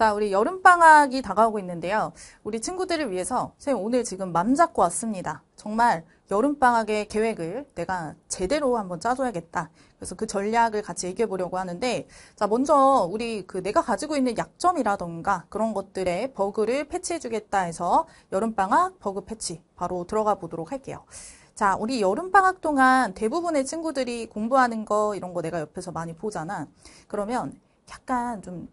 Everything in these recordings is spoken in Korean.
자, 우리 여름방학이 다가오고 있는데요. 우리 친구들을 위해서 선생님 오늘 지금 맘 잡고 왔습니다. 정말 여름방학의 계획을 내가 제대로 한번 짜줘야겠다. 그래서 그 전략을 같이 얘기해 보려고 하는데, 자, 먼저 우리 그 내가 가지고 있는 약점이라던가 그런 것들의 버그를 패치해 주겠다 해서 여름방학 버그 패치 바로 들어가 보도록 할게요. 자, 우리 여름방학 동안 대부분의 친구들이 공부하는 거 이런 거 내가 옆에서 많이 보잖아. 그러면 약간 좀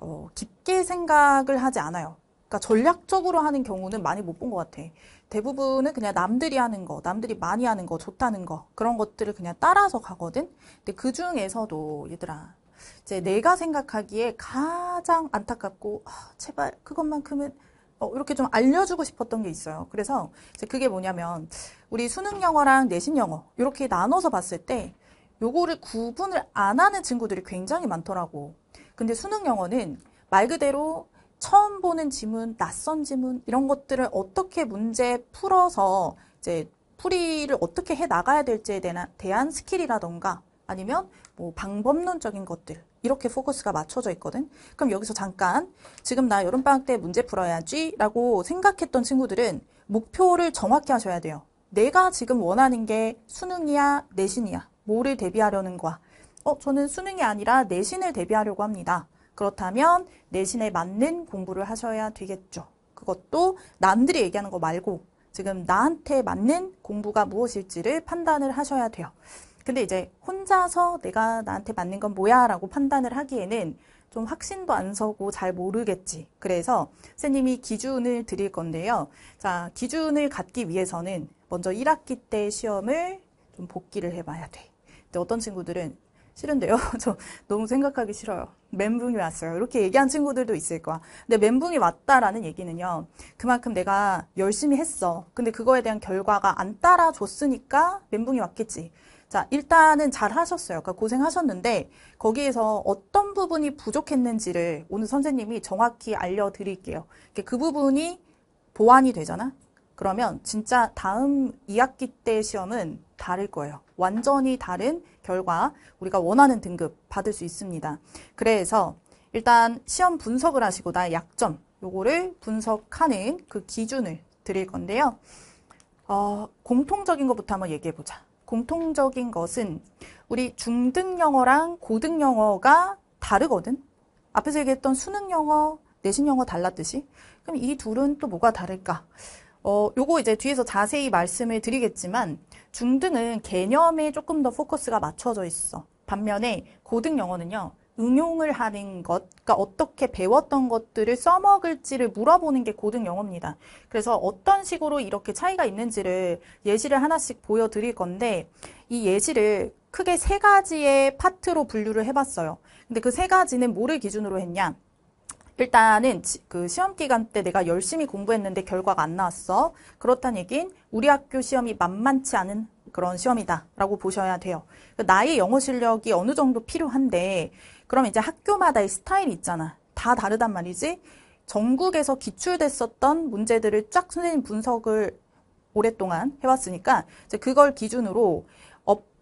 어, 깊게 생각을 하지 않아요. 그러니까 전략적으로 하는 경우는 많이 못 본 것 같아. 대부분은 그냥 남들이 하는 거, 남들이 많이 하는 거, 좋다는 거 그런 것들을 그냥 따라서 가거든. 근데 그 중에서도 얘들아, 이제 내가 생각하기에 가장 안타깝고 아, 제발 그것만큼은 어, 이렇게 좀 알려주고 싶었던 게 있어요. 그래서 그게 뭐냐면 우리 수능 영어랑 내신 영어 이렇게 나눠서 봤을 때 요거를 구분을 안 하는 친구들이 굉장히 많더라고. 근데 수능 영어는 말 그대로 처음 보는 지문, 낯선 지문 이런 것들을 어떻게 문제 풀어서 이제 풀이를 어떻게 해 나가야 될지에 대한 스킬이라던가 아니면 뭐 방법론적인 것들 이렇게 포커스가 맞춰져 있거든. 그럼 여기서 잠깐 지금 나 여름방학 때 문제 풀어야지 라고 생각했던 친구들은 목표를 정확히 하셔야 돼요. 내가 지금 원하는 게 수능이야, 내신이야. 뭐를 대비하려는 거야. 어, 저는 수능이 아니라 내신을 대비하려고 합니다. 그렇다면 내신에 맞는 공부를 하셔야 되겠죠. 그것도 남들이 얘기하는 거 말고 지금 나한테 맞는 공부가 무엇일지를 판단을 하셔야 돼요. 근데 이제 혼자서 내가 나한테 맞는 건 뭐야 라고 판단을 하기에는 좀 확신도 안 서고 잘 모르겠지. 그래서 선생님이 기준을 드릴 건데요. 자, 기준을 갖기 위해서는 먼저 1학기 때 시험을 좀 복기를 해봐야 돼. 근데 어떤 친구들은 싫은데요. 저 너무 생각하기 싫어요. 멘붕이 왔어요. 이렇게 얘기한 친구들도 있을 거야. 근데 멘붕이 왔다라는 얘기는요. 그만큼 내가 열심히 했어. 근데 그거에 대한 결과가 안 따라줬으니까 멘붕이 왔겠지. 자, 일단은 잘 하셨어요. 그러니까 고생하셨는데 거기에서 어떤 부분이 부족했는지를 오늘 선생님이 정확히 알려드릴게요. 그 부분이 보완이 되잖아. 그러면 진짜 다음 2학기 때 시험은 다를 거예요. 완전히 다른 결과, 우리가 원하는 등급 받을 수 있습니다. 그래서 일단 시험 분석을 하시고 나의 약점, 요거를 분석하는 그 기준을 드릴 건데요. 어, 공통적인 것부터 한번 얘기해 보자. 공통적인 것은 우리 중등 영어랑 고등 영어가 다르거든. 앞에서 얘기했던 수능 영어, 내신 영어 달랐듯이. 그럼 이 둘은 또 뭐가 다를까? 어, 요거 이제 뒤에서 자세히 말씀을 드리겠지만 중등은 개념에 조금 더 포커스가 맞춰져 있어. 반면에 고등 영어는요. 응용을 하는 것, 그러니까 어떻게 배웠던 것들을 써먹을지를 물어보는 게 고등 영어입니다. 그래서 어떤 식으로 이렇게 차이가 있는지를 예시를 하나씩 보여드릴 건데 이 예시를 크게 세 가지의 파트로 분류를 해봤어요. 근데 그 세 가지는 뭐를 기준으로 했냐? 일단은 그 시험 기간 때 내가 열심히 공부했는데 결과가 안 나왔어. 그렇다는 얘긴 우리 학교 시험이 만만치 않은 그런 시험이다라고 보셔야 돼요. 그 나의 영어 실력이 어느 정도 필요한데 그럼 이제 학교마다의 스타일이 있잖아. 다 다르단 말이지. 전국에서 기출됐었던 문제들을 쫙 선생님 분석을 오랫동안 해왔으니까 이제 그걸 기준으로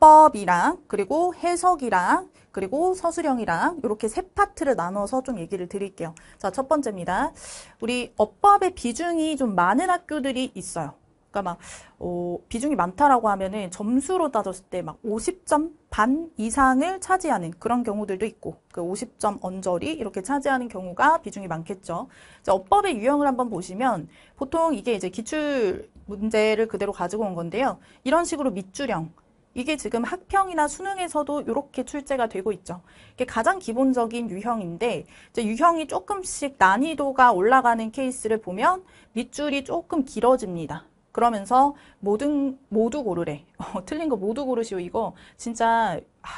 문법이랑 그리고 해석이랑 그리고 서술형이랑 이렇게 세 파트를 나눠서 좀 얘기를 드릴게요. 자, 첫 번째입니다. 우리 어법의 비중이 좀 많은 학교들이 있어요. 그러니까 막 어, 비중이 많다라고 하면은 점수로 따졌을 때 막 50점 반 이상을 차지하는 그런 경우들도 있고 그 50점 언저리 이렇게 차지하는 경우가 비중이 많겠죠. 자, 어법의 유형을 한번 보시면 보통 이게 이제 기출 문제를 그대로 가지고 온 건데요. 이런 식으로 밑줄형 이게 지금 학평이나 수능에서도 이렇게 출제가 되고 있죠. 이게 가장 기본적인 유형인데 이제 유형이 조금씩 난이도가 올라가는 케이스를 보면 밑줄이 조금 길어집니다. 그러면서 모든 모두 고르래. 어, 틀린 거 모두 고르시오. 이거 진짜 아,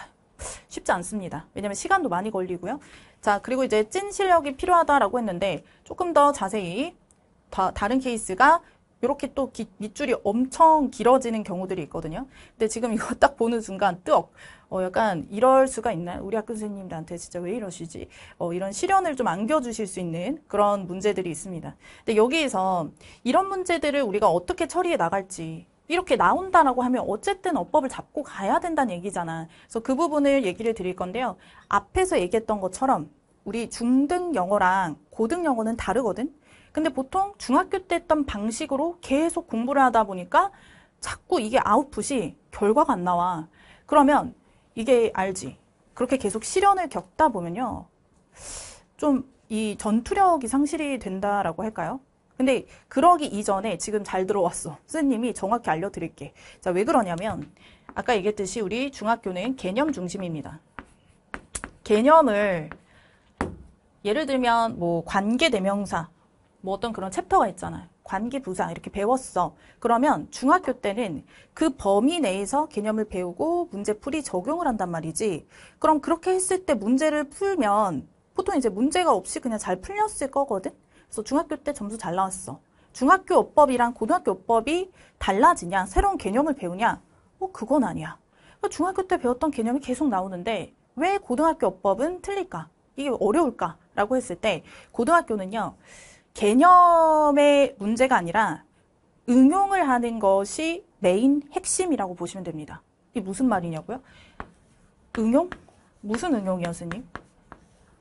쉽지 않습니다. 왜냐면 시간도 많이 걸리고요. 자, 그리고 이제 찐 실력이 필요하다라고 했는데 조금 더 자세히 다, 다른 케이스가 이렇게 또 기, 밑줄이 엄청 길어지는 경우들이 있거든요. 근데 지금 이거 딱 보는 순간 뜨억 어, 약간 이럴 수가 있나요? 우리 학교 선생님 들한테 진짜 왜 이러시지? 어, 이런 시련을 좀 안겨주실 수 있는 그런 문제들이 있습니다. 근데 여기에서 이런 문제들을 우리가 어떻게 처리해 나갈지 이렇게 나온다라고 하면 어쨌든 어법을 잡고 가야 된다는 얘기잖아. 그래서 그 부분을 얘기를 드릴 건데요. 앞에서 얘기했던 것처럼 우리 중등 영어랑 고등 영어는 다르거든. 근데 보통 중학교 때 했던 방식으로 계속 공부를 하다 보니까 자꾸 이게 아웃풋이 결과가 안 나와. 그러면 이게 알지. 그렇게 계속 시련을 겪다 보면요. 좀 이 전투력이 상실이 된다라고 할까요? 근데 그러기 이전에 지금 잘 들어왔어. 선생님이 정확히 알려드릴게. 자, 왜 그러냐면 아까 얘기했듯이 우리 중학교는 개념 중심입니다. 개념을 예를 들면 뭐 관계 대명사 뭐 어떤 그런 챕터가 있잖아요. 관계부사 아, 이렇게 배웠어. 그러면 중학교 때는 그 범위 내에서 개념을 배우고 문제풀이 적용을 한단 말이지. 그럼 그렇게 했을 때 문제를 풀면 보통 이제 문제가 없이 그냥 잘 풀렸을 거거든. 그래서 중학교 때 점수 잘 나왔어. 중학교 어법이랑 고등학교 어법이 달라지냐, 새로운 개념을 배우냐? 어, 그건 아니야. 그러니까 중학교 때 배웠던 개념이 계속 나오는데 왜 고등학교 어법은 틀릴까? 이게 어려울까? 라고 했을 때 고등학교는요. 개념의 문제가 아니라 응용을 하는 것이 메인 핵심이라고 보시면 됩니다. 이게 무슨 말이냐고요? 응용? 무슨 응용이요, 스님?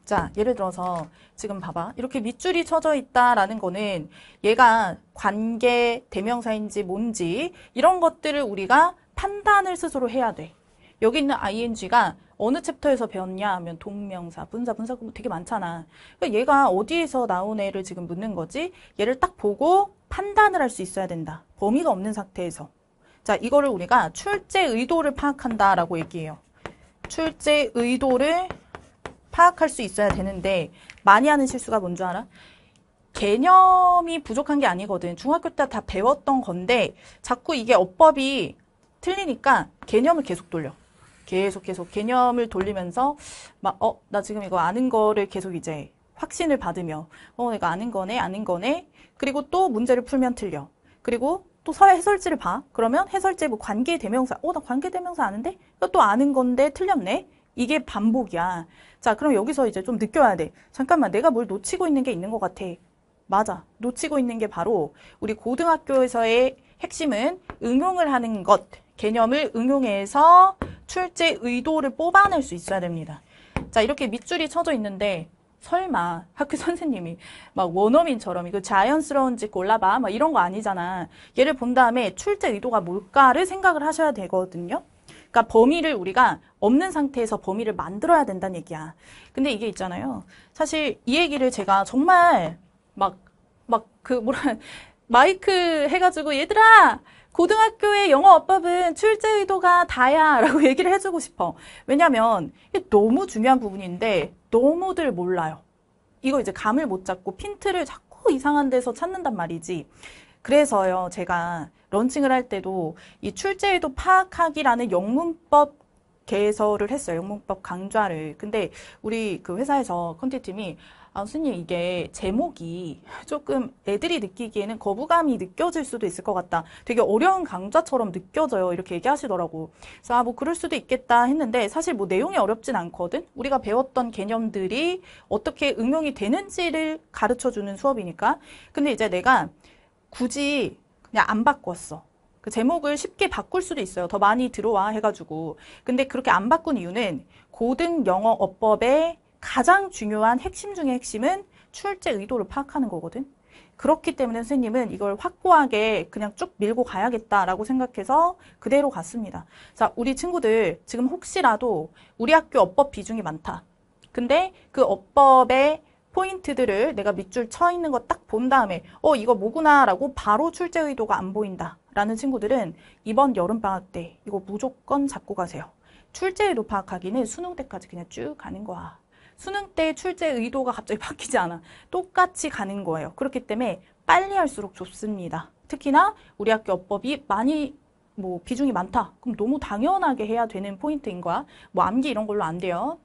자, 예를 들어서 지금 봐봐. 이렇게 밑줄이 쳐져 있다라는 거는 얘가 관계, 대명사인지 뭔지 이런 것들을 우리가 판단을 스스로 해야 돼. 여기 있는 ing가 어느 챕터에서 배웠냐 하면 동명사, 분사, 분사 뭐 되게 많잖아. 그러니까 얘가 어디에서 나온 애를 지금 묻는 거지? 얘를 딱 보고 판단을 할 수 있어야 된다. 범위가 없는 상태에서. 자, 이거를 우리가 출제 의도를 파악한다라고 얘기해요. 출제 의도를 파악할 수 있어야 되는데 많이 하는 실수가 뭔 줄 알아? 개념이 부족한 게 아니거든. 중학교 때 다 배웠던 건데 자꾸 이게 어법이 틀리니까 개념을 계속 돌려. 계속 계속 개념을 돌리면서 막 어 나 지금 이거 아는 거를 계속 이제 확신을 받으며 어 내가 아는 거네 아는 거네 그리고 또 문제를 풀면 틀려 그리고 또 서야 해설지를 봐 그러면 해설지 뭐 관계 대명사 어 나 관계 대명사 아는데 이거 또 아는 건데 틀렸네 이게 반복이야 자 그럼 여기서 이제 좀 느껴야 돼 잠깐만 내가 뭘 놓치고 있는 게 있는 것 같아 맞아 놓치고 있는 게 바로 우리 고등학교에서의 핵심은 응용을 하는 것 개념을 응용해서 출제 의도를 뽑아낼 수 있어야 됩니다. 자, 이렇게 밑줄이 쳐져 있는데 설마 학교 선생님이 막 원어민처럼 이거 자연스러운 짓 골라봐 막 이런 거 아니잖아. 얘를 본 다음에 출제 의도가 뭘까를 생각을 하셔야 되거든요. 그러니까 범위를 우리가 없는 상태에서 범위를 만들어야 된다는 얘기야. 근데 이게 있잖아요. 사실 이 얘기를 제가 정말 막 막 그 뭐라 마이크 해가지고 얘들아 고등학교의 영어 어법은 출제 의도가 다야라고 얘기를 해주고 싶어. 왜냐면 이게 너무 중요한 부분인데 너무들 몰라요. 이거 이제 감을 못 잡고 핀트를 자꾸 이상한 데서 찾는단 말이지. 그래서요, 제가 런칭을 할 때도 이 출제 의도 파악하기라는 영문법 개설을 했어요. 영문법 강좌를. 근데 우리 그 회사에서 컨티팀이 아, 스님 이게 제목이 조금 애들이 느끼기에는 거부감이 느껴질 수도 있을 것 같다. 되게 어려운 강좌처럼 느껴져요. 이렇게 얘기하시더라고. 그래서 아, 뭐 그럴 수도 있겠다 했는데 사실 뭐 내용이 어렵진 않거든. 우리가 배웠던 개념들이 어떻게 응용이 되는지를 가르쳐 주는 수업이니까. 근데 이제 내가 굳이 그냥 안 바꿨어. 그 제목을 쉽게 바꿀 수도 있어요. 더 많이 들어와 해가지고. 근데 그렇게 안 바꾼 이유는 고등 영어 어법의 가장 중요한 핵심 중의 핵심은 출제 의도를 파악하는 거거든. 그렇기 때문에 선생님은 이걸 확고하게 그냥 쭉 밀고 가야겠다라고 생각해서 그대로 갔습니다. 자, 우리 친구들 지금 혹시라도 우리 학교 어법 비중이 많다. 근데 그 어법의 포인트들을 내가 밑줄 쳐 있는 거 딱 본 다음에 어 이거 뭐구나라고 바로 출제 의도가 안 보인다라는 친구들은 이번 여름 방학 때 이거 무조건 잡고 가세요. 출제 의도 파악하기는 수능 때까지 그냥 쭉 가는 거야. 수능 때 출제 의도가 갑자기 바뀌지 않아. 똑같이 가는 거예요. 그렇기 때문에 빨리 할수록 좋습니다. 특히나 우리 학교 어법이 많이 뭐 비중이 많다. 그럼 너무 당연하게 해야 되는 포인트인 거야. 뭐 암기 이런 걸로 안 돼요.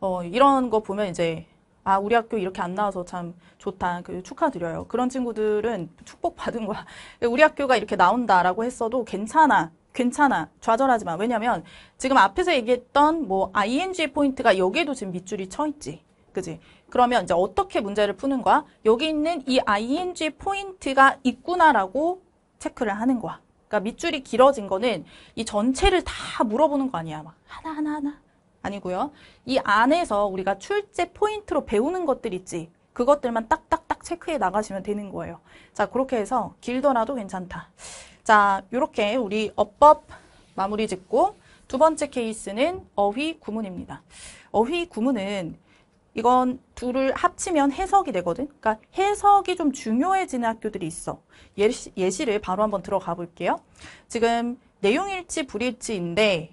어, 이런 거 보면 이제 아 우리 학교 이렇게 안 나와서 참 좋다 그 축하드려요 그런 친구들은 축복받은 거야 우리 학교가 이렇게 나온다라고 했어도 괜찮아 괜찮아. 좌절하지 마. 왜냐면 지금 앞에서 얘기했던 뭐 ing의 포인트가 여기에도 지금 밑줄이 쳐 있지. 그지? 그러면 이제 어떻게 문제를 푸는 거야? 여기 있는 이 ing 포인트가 있구나라고 체크를 하는 거야. 그러니까 밑줄이 길어진 거는 이 전체를 다 물어보는 거 아니야. 막 하나하나 하나, 하나. 아니고요. 이 안에서 우리가 출제 포인트로 배우는 것들 있지. 그것들만 딱딱딱 체크해 나가시면 되는 거예요. 자, 그렇게 해서 길더라도 괜찮다. 자, 이렇게 우리 어법 마무리 짓고 두 번째 케이스는 어휘 구문입니다. 어휘 구문은 이건 둘을 합치면 해석이 되거든. 그러니까 해석이 좀 중요해지는 학교들이 있어. 예시, 예시를 바로 한번 들어가 볼게요. 지금 내용일치 불일치인데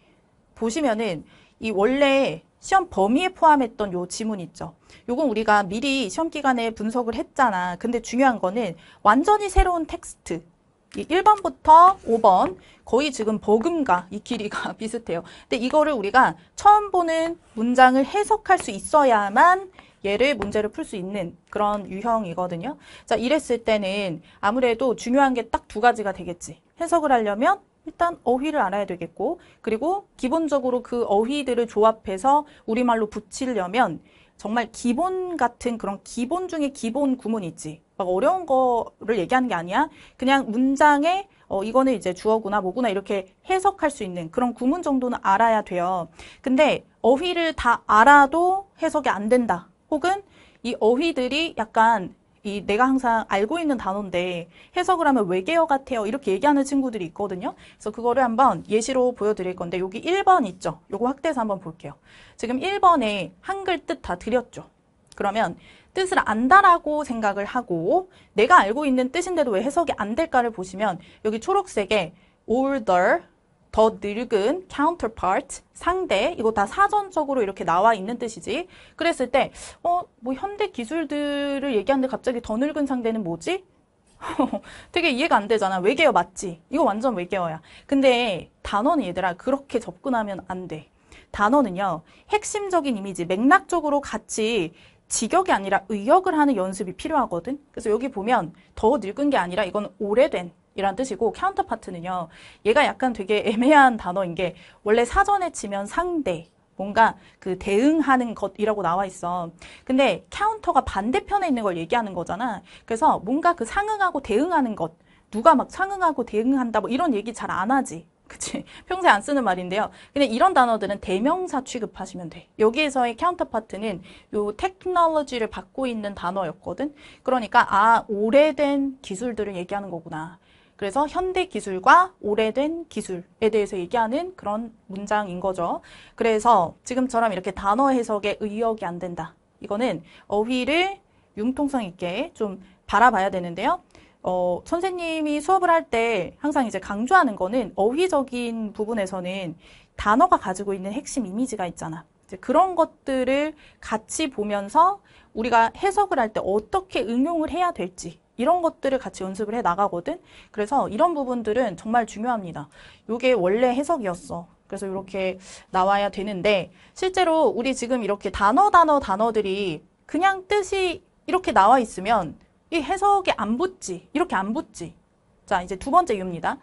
보시면은 이 원래 시험 범위에 포함했던 요 지문 있죠. 요건 우리가 미리 시험 기간에 분석을 했잖아. 근데 중요한 거는 완전히 새로운 텍스트. 1번부터 5번 거의 지금 버금가 이 길이가 비슷해요. 근데 이거를 우리가 처음 보는 문장을 해석할 수 있어야만 얘를 문제를 풀 수 있는 그런 유형이거든요. 자, 이랬을 때는 아무래도 중요한 게 딱 두 가지가 되겠지. 해석을 하려면 일단 어휘를 알아야 되겠고 그리고 기본적으로 그 어휘들을 조합해서 우리말로 붙이려면 정말 기본 같은 그런 기본 중에 기본 구문이 있지. 막 어려운 거를 얘기하는 게 아니야. 그냥 문장에 어, 이거는 이제 주어구나 뭐구나 이렇게 해석할 수 있는 그런 구문 정도는 알아야 돼요. 근데 어휘를 다 알아도 해석이 안 된다. 혹은 이 어휘들이 약간 이 내가 항상 알고 있는 단어인데 해석을 하면 외계어 같아요. 이렇게 얘기하는 친구들이 있거든요. 그래서 그거를 한번 예시로 보여드릴 건데 여기 1번 있죠. 요거 확대해서 한번 볼게요. 지금 1번에 한글 뜻 다 드렸죠. 그러면 뜻을 안다라고 생각을 하고 내가 알고 있는 뜻인데도 왜 해석이 안 될까를 보시면 여기 초록색에 older, 더 늙은 counterpart, 상대 이거 다 사전적으로 이렇게 나와 있는 뜻이지 그랬을 때 어 뭐 현대 기술들을 얘기하는데 갑자기 더 늙은 상대는 뭐지? 되게 이해가 안 되잖아. 외계어 맞지? 이거 완전 외계어야. 근데 단어는 얘들아 그렇게 접근하면 안 돼. 단어는요. 핵심적인 이미지, 맥락적으로 같이 직역이 아니라 의역을 하는 연습이 필요하거든. 그래서 여기 보면 더 늙은 게 아니라 이건 오래된 이란 뜻이고 카운터파트는요. 얘가 약간 되게 애매한 단어인 게 원래 사전에 치면 상대 뭔가 그 대응하는 것이라고 나와 있어. 근데 카운터가 반대편에 있는 걸 얘기하는 거잖아. 그래서 뭔가 그 상응하고 대응하는 것 누가 막 상응하고 대응한다 뭐 이런 얘기 잘 안 하지. 그치? 평소에 안 쓰는 말인데요. 근데 이런 단어들은 대명사 취급하시면 돼. 여기에서의 카운터파트는 요 테크놀로지를 받고 있는 단어였거든. 그러니까 아 오래된 기술들을 얘기하는 거구나. 그래서 현대 기술과 오래된 기술에 대해서 얘기하는 그런 문장인 거죠. 그래서 지금처럼 이렇게 단어 해석에 의역이 안 된다. 이거는 어휘를 융통성 있게 좀 바라봐야 되는데요. 어, 선생님이 수업을 할 때 항상 이제 강조하는 거는 어휘적인 부분에서는 단어가 가지고 있는 핵심 이미지가 있잖아. 이제 그런 것들을 같이 보면서 우리가 해석을 할 때 어떻게 응용을 해야 될지 이런 것들을 같이 연습을 해 나가거든. 그래서 이런 부분들은 정말 중요합니다. 이게 원래 해석이었어. 그래서 이렇게 나와야 되는데 실제로 우리 지금 이렇게 단어 단어 단어들이 그냥 뜻이 이렇게 나와 있으면 이 해석에 안 붙지. 이렇게 안 붙지. 자, 이제 두 번째 이유입니다.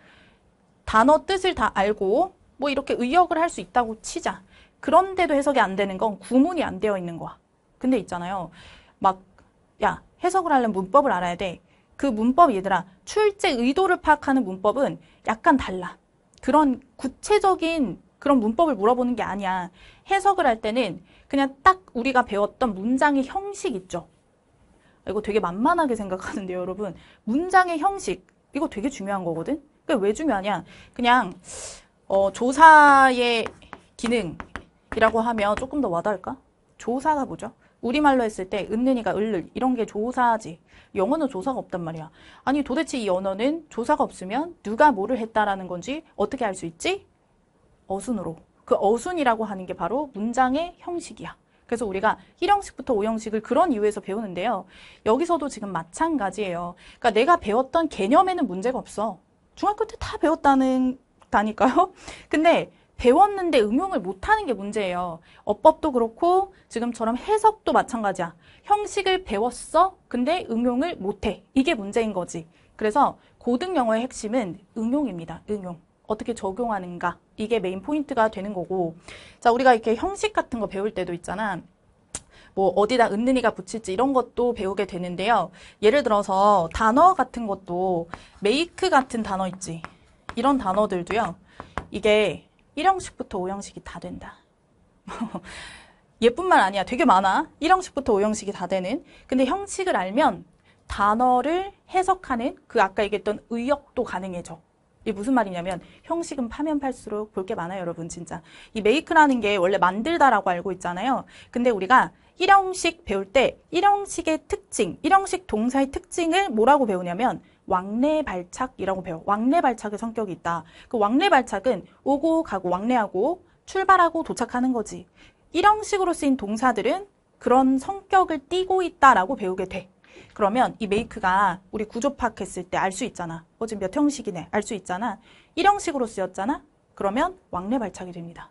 단어 뜻을 다 알고 뭐 이렇게 의역을 할 수 있다고 치자. 그런데도 해석이 안 되는 건 구문이 안 되어 있는 거야. 근데 있잖아요. 막, 야, 해석을 하려면 문법을 알아야 돼. 그 문법 얘들아, 출제 의도를 파악하는 문법은 약간 달라. 그런 구체적인 그런 문법을 물어보는 게 아니야. 해석을 할 때는 그냥 딱 우리가 배웠던 문장의 형식 있죠. 이거 되게 만만하게 생각하는데 여러분. 문장의 형식, 이거 되게 중요한 거거든? 그러니까 왜 중요하냐? 그냥, 어, 조사의 기능이라고 하면 조금 더 와닿을까? 조사가 뭐죠? 우리말로 했을 때은는니가 을을 이런 게 조사지 영어는 조사가 없단 말이야 아니 도대체 이 언어는 조사가 없으면 누가 뭐를 했다라는 건지 어떻게 알 수 있지? 어순으로 그 어순이라고 하는 게 바로 문장의 형식이야 그래서 우리가 1형식부터 5형식을 그런 이유에서 배우는데요. 여기서도 지금 마찬가지예요. 그러니까 내가 배웠던 개념에는 문제가 없어. 중학교 때 다 배웠다는 다니까요. 근데 배웠는데 응용을 못하는 게 문제예요. 어법도 그렇고 지금처럼 해석도 마찬가지야. 형식을 배웠어. 근데 응용을 못해. 이게 문제인 거지. 그래서 고등 영어의 핵심은 응용입니다. 응용. 어떻게 적용하는가 이게 메인 포인트가 되는 거고 자 우리가 이렇게 형식 같은 거 배울 때도 있잖아 뭐 어디다 은느니가 붙일지 이런 것도 배우게 되는데요 예를 들어서 단어 같은 것도 메이크 같은 단어 있지 이런 단어들도요 이게 1형식부터 5형식이 다 된다 예쁜 말 아니야 되게 많아 1형식부터 5형식이 다 되는 근데 형식을 알면 단어를 해석하는 그 아까 얘기했던 의역도 가능해져 이게 무슨 말이냐면 형식은 파면 팔수록 볼 게 많아요 여러분 진짜 이 메이크라는 게 원래 만들다라고 알고 있잖아요 근데 우리가 일형식 배울 때 일형식의 특징 일형식 동사의 특징을 뭐라고 배우냐면 왕래 발착이라고 배워 왕래 발착의 성격이 있다 그 왕래 발착은 오고 가고 왕래하고 출발하고 도착하는 거지 일형식으로 쓰인 동사들은 그런 성격을 띠고 있다라고 배우게 돼 그러면 이 메이크가 우리 구조 파악했을 때 알 수 있잖아. 어, 지금 몇 형식이네. 알 수 있잖아. 1형식으로 쓰였잖아. 그러면 왕래 발차기 됩니다.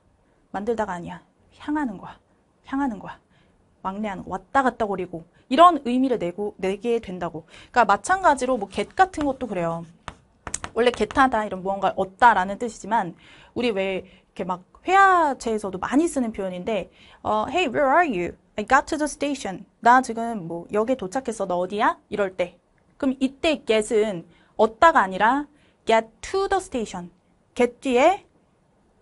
만들다가 아니야. 향하는 거야. 향하는 거야. 왕래하는 거. 왔다 갔다 거리고 이런 의미를 내고 내게 된다고. 그러니까 마찬가지로 뭐 get 같은 것도 그래요. 원래 get하다 이런 무언가를 얻다라는 뜻이지만 우리 왜 이렇게 막 회화체에서도 많이 쓰는 표현인데 어, Hey, where are you? I got to the station. 나 지금 뭐 역에 도착했어. 너 어디야? 이럴 때. 그럼 이때 get은 얻다가 아니라 get to the station. get 뒤에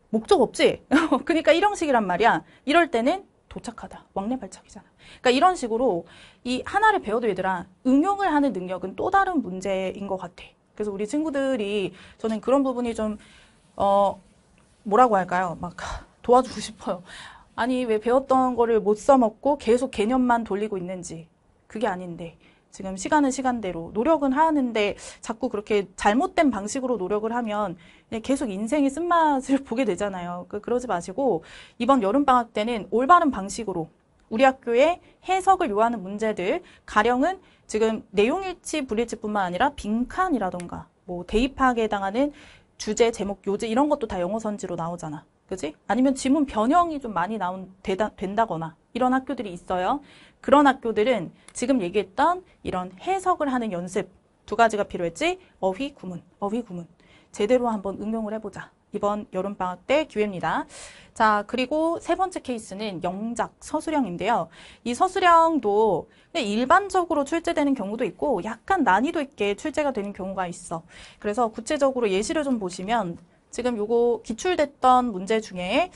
목적 없지? 그러니까 이런 식이란 말이야. 이럴 때는 도착하다. 왕래발차기잖아. 그러니까 이런 식으로 이 하나를 배워도 얘들아 응용을 하는 능력은 또 다른 문제인 것 같아. 그래서 우리 친구들이 저는 그런 부분이 좀 어, 뭐라고 할까요? 막 도와주고 싶어요. 아니, 왜 배웠던 거를 못 써먹고 계속 개념만 돌리고 있는지. 그게 아닌데. 지금 시간은 시간대로 노력은 하는데 자꾸 그렇게 잘못된 방식으로 노력을 하면 계속 인생의 쓴맛을 보게 되잖아요. 그, 그러지 마시고 이번 여름방학 때는 올바른 방식으로 우리 학교의 해석을 요하는 문제들 가령은 지금 내용일치 불일치뿐만 아니라 빈칸이라던가 뭐 대입학에 해당하는 주제, 제목, 요지 이런 것도 다 영어 선지로 나오잖아. 그지? 아니면 지문 변형이 좀 많이 나온 되다, 된다거나 이런 학교들이 있어요. 그런 학교들은 지금 얘기했던 이런 해석을 하는 연습 두 가지가 필요했지. 어휘 구문, 어휘 구문 제대로 한번 응용을 해보자. 이번 여름방학 때 기회입니다. 자, 그리고 세 번째 케이스는 영작, 서술형인데요. 이 서술형도 일반적으로 출제되는 경우도 있고 약간 난이도 있게 출제가 되는 경우가 있어. 그래서 구체적으로 예시를 좀 보시면 지금 요거 기출됐던 문제 중에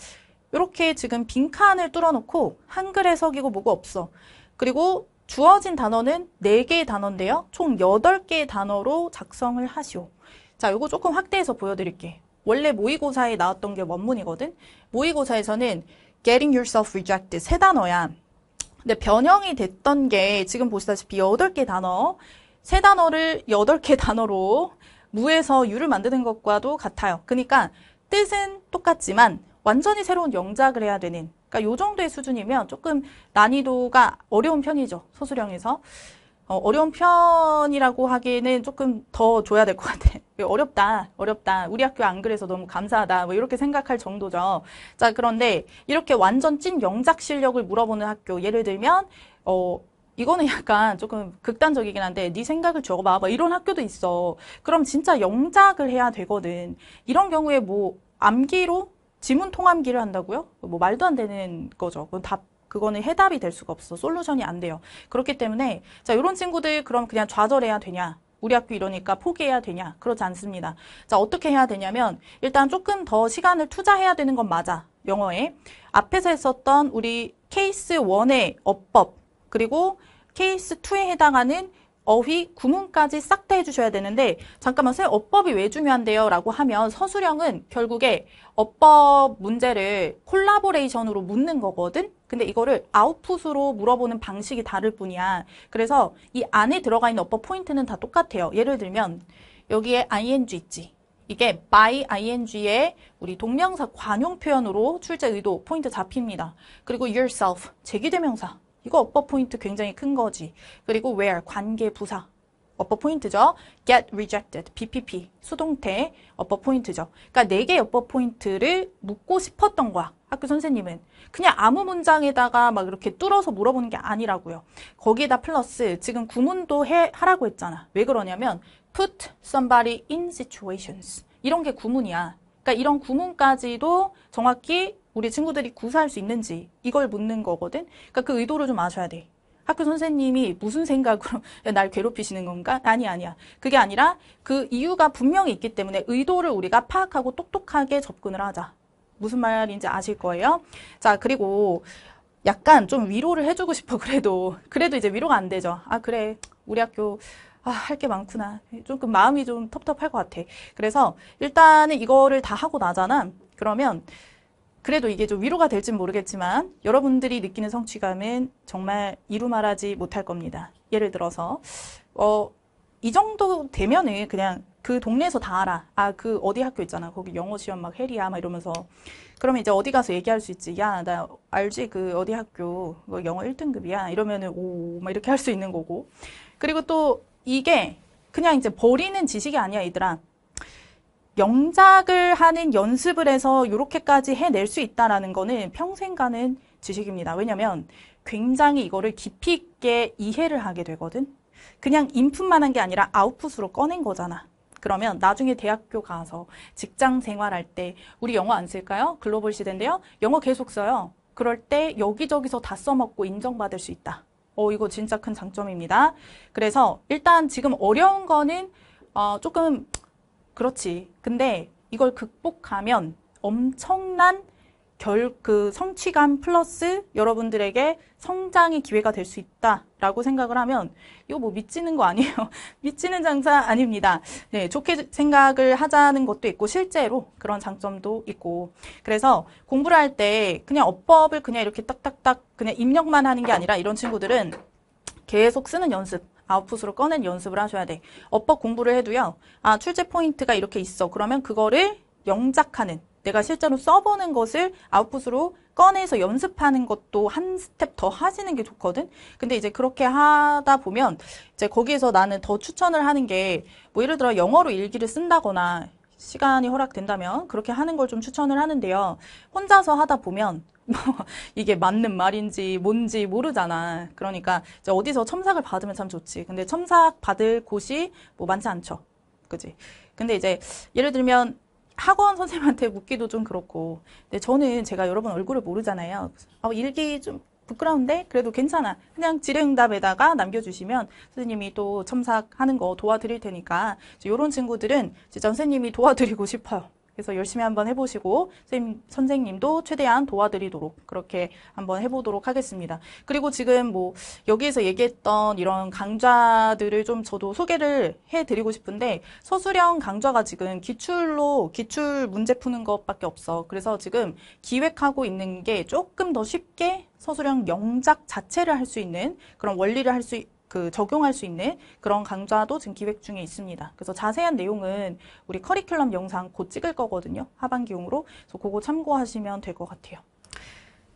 이렇게 지금 빈칸을 뚫어놓고 한글 해석이고 뭐고 없어. 그리고 주어진 단어는 4개의 단어인데요. 총 8개의 단어로 작성을 하시오. 자, 요거 조금 확대해서 보여드릴게. 원래 모의고사에 나왔던 게 원문이거든. 모의고사에서는 getting yourself rejected 세 단어야. 근데 변형이 됐던 게 지금 보시다시피 8개 단어, 세 단어를 8개 단어로 무에서 유를 만드는 것과도 같아요. 그러니까 뜻은 똑같지만 완전히 새로운 영작을 해야 되는 그러니까 요 정도의 수준이면 조금 난이도가 어려운 편이죠. 소수령에서. 어, 려운 편이라고 하기에는 조금 더 줘야 될 것 같아. 어렵다, 어렵다. 우리 학교 안 그래서 너무 감사하다. 뭐 이렇게 생각할 정도죠. 자, 그런데 이렇게 완전 찐 영작 실력을 물어보는 학교. 예를 들면, 어, 이거는 약간 조금 극단적이긴 한데 네 생각을 적어봐 막 뭐 이런 학교도 있어 그럼 진짜 영작을 해야 되거든 이런 경우에 뭐 암기로 지문 통암기를 한다고요? 뭐 말도 안 되는 거죠 그건 답 그거는 해답이 될 수가 없어. 솔루션이 안 돼요. 그렇기 때문에 자 이런 친구들 그럼 그냥 좌절해야 되냐? 우리 학교 이러니까 포기해야 되냐? 그렇지 않습니다. 자 어떻게 해야 되냐면 일단 조금 더 시간을 투자해야 되는 건 맞아. 영어에 앞에서 했었던 우리 케이스 1의 어법 그리고 케이스 2에 해당하는 어휘, 구문까지 싹 다 해주셔야 되는데 잠깐만 선생 어법이 왜 중요한데요? 라고 하면 서술형은 결국에 어법 문제를 콜라보레이션으로 묻는 거거든? 근데 이거를 아웃풋으로 물어보는 방식이 다를 뿐이야. 그래서 이 안에 들어가 있는 어퍼 포인트는 다 똑같아요. 예를 들면 여기에 ing 있지. 이게 by ing의 우리 동명사 관용 표현으로 출제 의도 포인트 잡힙니다. 그리고 yourself 제기대명사 이거 어퍼 포인트 굉장히 큰 거지. 그리고 where 관계 부사 어퍼 포인트죠. get rejected, BPP, 수동태 어퍼 포인트죠. 그러니까 네 개의 어퍼 포인트를 묻고 싶었던 거야. 학교 선생님은 그냥 아무 문장에다가 막 이렇게 뚫어서 물어보는 게 아니라고요. 거기에다 플러스 지금 구문도 해, 하라고 했잖아. 왜 그러냐면 put somebody in situations 이런 게 구문이야. 그러니까 이런 구문까지도 정확히 우리 친구들이 구사할 수 있는지 이걸 묻는 거거든. 그러니까 그 의도를 좀 아셔야 돼. 학교 선생님이 무슨 생각으로 날 괴롭히시는 건가? 아니, 아니야. 그게 아니라 그 이유가 분명히 있기 때문에 의도를 우리가 파악하고 똑똑하게 접근을 하자. 무슨 말인지 아실 거예요. 자, 그리고 약간 좀 위로를 해주고 싶어, 그래도. 그래도 이제 위로가 안 되죠. 아, 그래. 우리 학교 아, 할 게 많구나. 조금 마음이 좀 텁텁할 것 같아. 그래서 일단은 이거를 다 하고 나잖아. 그러면 그래도 이게 좀 위로가 될진 모르겠지만 여러분들이 느끼는 성취감은 정말 이루 말하지 못할 겁니다. 예를 들어서 어, 이 정도 되면은 그냥 그 동네에서 다 알아. 아, 그 어디 학교 있잖아. 거기 영어 시험 막 해리야. 막 이러면서. 그러면 이제 어디 가서 얘기할 수 있지. 야, 나 알지? 그 어디 학교. 뭐 영어 1등급이야. 이러면은 오, 막 이렇게 할 수 있는 거고. 그리고 또 이게 그냥 이제 버리는 지식이 아니야, 얘들아. 영작을 하는 연습을 해서 이렇게까지 해낼 수 있다라는 거는 평생 가는 지식입니다. 왜냐면 굉장히 이거를 깊이 있게 이해를 하게 되거든. 그냥 인풋만 한 게 아니라 아웃풋으로 꺼낸 거잖아. 그러면 나중에 대학교 가서 직장 생활할 때 우리 영어 안 쓸까요? 글로벌 시대인데요. 영어 계속 써요. 그럴 때 여기저기서 다 써먹고 인정받을 수 있다. 어, 이거 진짜 큰 장점입니다. 그래서 일단 지금 어려운 거는 어, 조금 그렇지. 근데 이걸 극복하면 엄청난 결, 그 성취감 플러스 여러분들에게 성장의 기회가 될 수 있다라고 생각을 하면 이거 뭐 미치는 거 아니에요. 미치는 장사 아닙니다. 네, 좋게 생각을 하자는 것도 있고 실제로 그런 장점도 있고 그래서 공부를 할 때 그냥 어법을 그냥 이렇게 딱딱딱 그냥 입력만 하는 게 아니라 이런 친구들은 계속 쓰는 연습 아웃풋으로 꺼낸 연습을 하셔야 돼. 어법 공부를 해도요. 아, 출제 포인트가 이렇게 있어. 그러면 그거를 영작하는 내가 실제로 써보는 것을 아웃풋으로 꺼내서 연습하는 것도 한 스텝 더 하시는 게 좋거든. 근데 이제 그렇게 하다 보면 이제 거기에서 나는 더 추천을 하는 게 뭐 예를 들어 영어로 일기를 쓴다거나 시간이 허락된다면 그렇게 하는 걸 좀 추천을 하는데요. 혼자서 하다 보면 뭐 이게 맞는 말인지 뭔지 모르잖아. 그러니까 어디서 첨삭을 받으면 참 좋지. 근데 첨삭 받을 곳이 뭐 많지 않죠. 그지? 근데 이제 예를 들면 학원 선생님한테 묻기도 좀 그렇고. 근데 저는 제가 여러분 얼굴을 모르잖아요. 어, 일기 좀 부끄러운데 그래도 괜찮아. 그냥 질의응답에다가 남겨주시면 선생님이 또 첨삭하는 거 도와드릴 테니까 이런 친구들은 선생님이 도와드리고 싶어요. 그래서 열심히 한번 해보시고 선생님, 선생님도 최대한 도와드리도록 그렇게 한번 해보도록 하겠습니다. 그리고 지금 뭐 여기에서 얘기했던 이런 강좌들을 좀 저도 소개를 해드리고 싶은데 서술형 강좌가 지금 기출로 기출 문제 푸는 것밖에 없어. 그래서 지금 기획하고 있는 게 조금 더 쉽게 서술형 영작 자체를 할 수 있는 그런 원리를 할 수 있는 그 적용할 수 있는 그런 강좌도 지금 기획 중에 있습니다. 그래서 자세한 내용은 우리 커리큘럼 영상 곧 찍을 거거든요. 하반기용으로. 그래서 그거 참고하시면 될 것 같아요.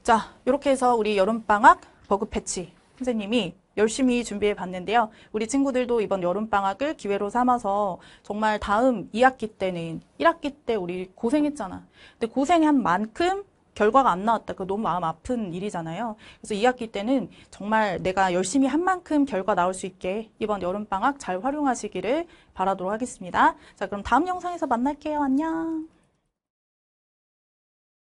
자, 이렇게 해서 우리 여름방학 버그 패치 선생님이 열심히 준비해 봤는데요. 우리 친구들도 이번 여름방학을 기회로 삼아서 정말 다음 2학기 때는 1학기 때 우리 고생했잖아. 근데 고생한 만큼 결과가 안 나왔다. 그 너무 마음 아픈 일이잖아요. 그래서 2학기 때는 정말 내가 열심히 한 만큼 결과 나올 수 있게 이번 여름방학 잘 활용하시기를 바라도록 하겠습니다. 자, 그럼 다음 영상에서 만날게요. 안녕.